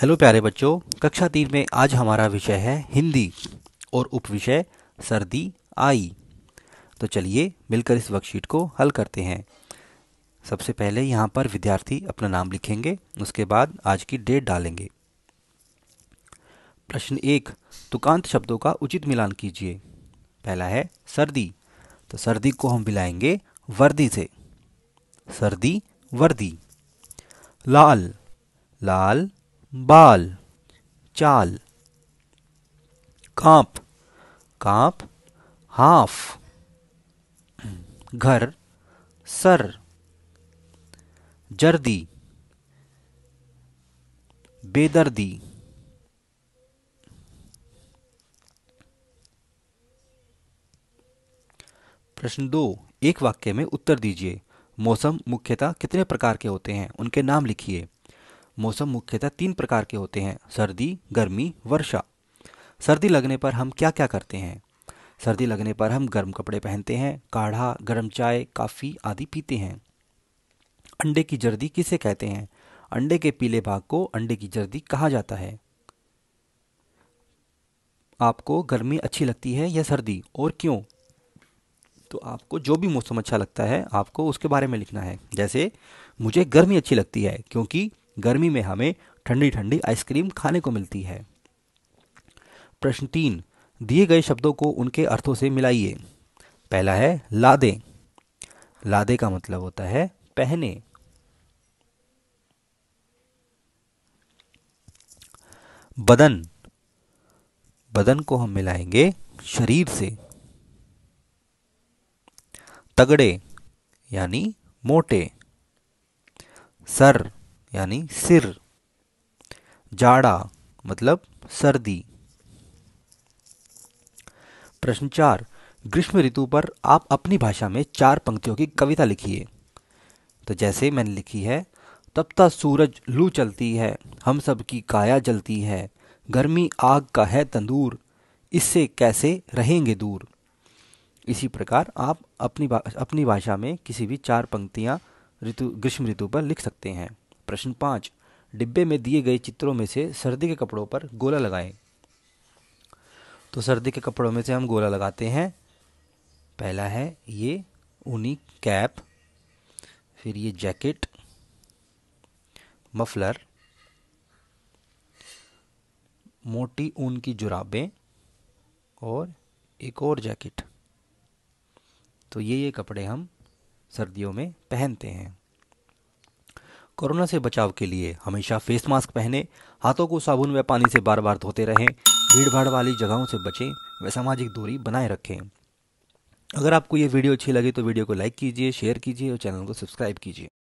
hello प्यारे बच्चों कक्षा तीन में आज हमारा विषय है हिंदी और उपविषय सर्दी आई तो चलिए मिलकर इस वर्कशीट को हल करते हैं सबसे पहले यहाँ पर विद्यार्थी अपना नाम लिखेंगे उसके बाद आज की डेट डालेंगे प्रश्न एक तुकांत शब्दों का उचित मिलान कीजिए पहला है सर्दी तो सर्दी को हम मिलाएंगे वर्दी से सर्दी वर्दी लाल लाल बाल चाल कांप कांप हाफ घर सर जर्दी बेदर्दी प्रश्न दो एक वाक्य में उत्तर दीजिए मौसम मुख्यतः कितने प्रकार के होते हैं उनके नाम लिखिए मौसम मुख्यतः तीन प्रकार के होते हैं सर्दी गर्मी वर्षा सर्दी लगने पर हम क्या क्या करते हैं सर्दी लगने पर हम गर्म कपड़े पहनते हैं काढ़ा गर्म चाय काफ़ी आदि पीते हैं अंडे की जर्दी किसे कहते हैं अंडे के पीले भाग को अंडे की जर्दी कहा जाता है आपको गर्मी अच्छी लगती है या सर्दी और क्यों तो आपको जो भी मौसम अच्छा लगता है आपको उसके बारे में लिखना है जैसे मुझे गर्मी अच्छी लगती है क्योंकि गर्मी में हमें ठंडी ठंडी आइसक्रीम खाने को मिलती है प्रश्न तीन दिए गए शब्दों को उनके अर्थों से मिलाइए पहला है लादे लादे का मतलब होता है पहने बदन बदन को हम मिलाएंगे शरीर से तगड़े यानी मोटे सर यानी सिर जाड़ा मतलब सर्दी प्रश्न चार ग्रीष्म ऋतु पर आप अपनी भाषा में चार पंक्तियों की कविता लिखिए तो जैसे मैंने लिखी है तपता सूरज लू चलती है हम सब की काया जलती है गर्मी आग का है तंदूर इससे कैसे रहेंगे दूर इसी प्रकार आप अपनी अपनी भाषा में किसी भी चार पंक्तियाँ ऋतु ग्रीष्म ऋतु पर लिख सकते हैं प्रश्न पाँच डिब्बे में दिए गए चित्रों में से सर्दी के कपड़ों पर गोला लगाएं तो सर्दी के कपड़ों में से हम गोला लगाते हैं पहला है ये ऊनी कैप फिर ये जैकेट मफलर मोटी ऊन की जुराबें और एक और जैकेट तो ये ये कपड़े हम सर्दियों में पहनते हैं कोरोना से बचाव के लिए हमेशा फेस मास्क पहने हाथों को साबुन व पानी से बार बार धोते रहें भीड़ भाड़ वाली जगहों से बचें व सामाजिक दूरी बनाए रखें अगर आपको ये वीडियो अच्छी लगी तो वीडियो को लाइक कीजिए शेयर कीजिए और चैनल को सब्सक्राइब कीजिए